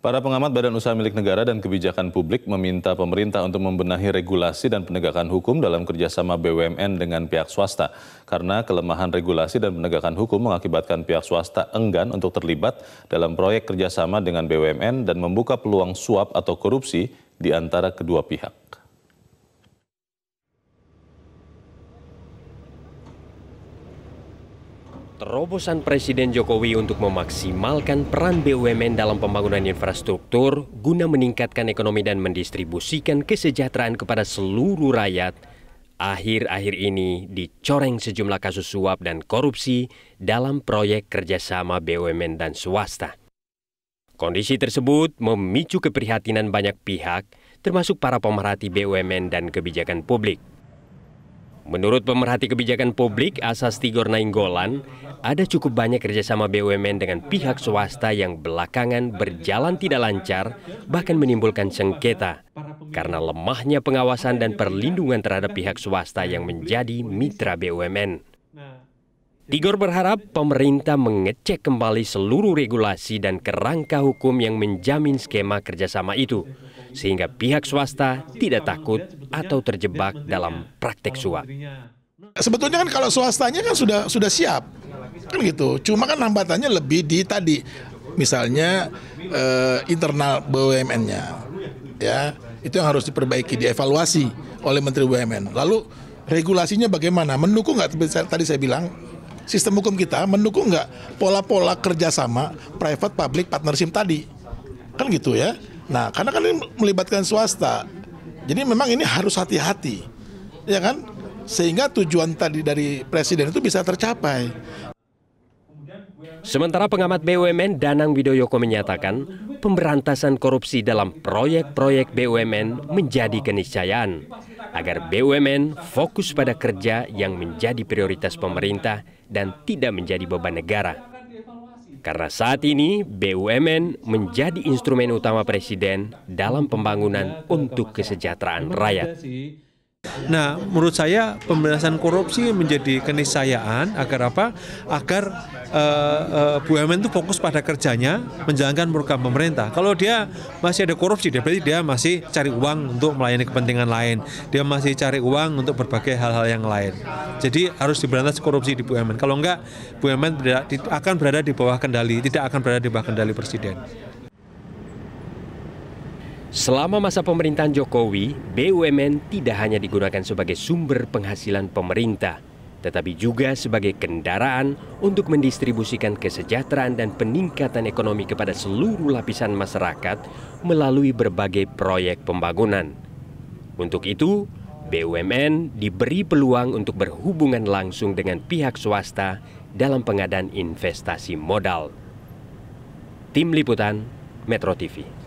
Para pengamat Badan Usaha Milik Negara dan Kebijakan Publik meminta pemerintah untuk membenahi regulasi dan penegakan hukum dalam kerjasama BUMN dengan pihak swasta. Karena kelemahan regulasi dan penegakan hukum mengakibatkan pihak swasta enggan untuk terlibat dalam proyek kerjasama dengan BUMN dan membuka peluang suap atau korupsi di antara kedua pihak. Terobosan Presiden Jokowi untuk memaksimalkan peran BUMN dalam pembangunan infrastruktur guna meningkatkan ekonomi dan mendistribusikan kesejahteraan kepada seluruh rakyat akhir-akhir ini dicoreng sejumlah kasus suap dan korupsi dalam proyek kerjasama BUMN dan swasta. Kondisi tersebut memicu keprihatinan banyak pihak, termasuk para pemerhati BUMN dan kebijakan publik. Menurut pemerhati kebijakan publik Asas Tigor Nainggolan, ada cukup banyak kerjasama BUMN dengan pihak swasta yang belakangan berjalan tidak lancar, bahkan menimbulkan sengketa karena lemahnya pengawasan dan perlindungan terhadap pihak swasta yang menjadi mitra BUMN. Tigor berharap pemerintah mengecek kembali seluruh regulasi dan kerangka hukum yang menjamin skema kerjasama itu, sehingga pihak swasta tidak takut atau terjebak dalam praktek suap. Sebetulnya kan kalau swastanya kan sudah sudah siap, kan gitu. Cuma kan hambatannya lebih di tadi, misalnya eh, internal BUMN-nya, ya itu yang harus diperbaiki, dievaluasi oleh Menteri BUMN. Lalu regulasinya bagaimana? Mendukung nggak? Tadi saya bilang sistem hukum kita mendukung nggak pola-pola kerjasama private public partnership tadi kan gitu ya nah karena kan ini melibatkan swasta jadi memang ini harus hati-hati ya kan sehingga tujuan tadi dari presiden itu bisa tercapai Sementara pengamat BUMN Danang Widoyoko menyatakan, pemberantasan korupsi dalam proyek-proyek BUMN menjadi keniscayaan agar BUMN fokus pada kerja yang menjadi prioritas pemerintah dan tidak menjadi beban negara. Karena saat ini BUMN menjadi instrumen utama presiden dalam pembangunan untuk kesejahteraan rakyat. Nah, menurut saya pemberantasan korupsi menjadi keniscayaan agar apa? Agar uh, uh, BUMN itu fokus pada kerjanya, menjalankan program pemerintah. Kalau dia masih ada korupsi, dia berarti dia masih cari uang untuk melayani kepentingan lain. Dia masih cari uang untuk berbagai hal-hal yang lain. Jadi harus diberantas korupsi di BUMN. Kalau enggak, BUMN tidak akan berada di bawah kendali, tidak akan berada di bawah kendali presiden. Selama masa pemerintahan Jokowi, BUMN tidak hanya digunakan sebagai sumber penghasilan pemerintah, tetapi juga sebagai kendaraan untuk mendistribusikan kesejahteraan dan peningkatan ekonomi kepada seluruh lapisan masyarakat melalui berbagai proyek pembangunan. Untuk itu, BUMN diberi peluang untuk berhubungan langsung dengan pihak swasta dalam pengadaan investasi modal. Tim Liputan, Metro TV.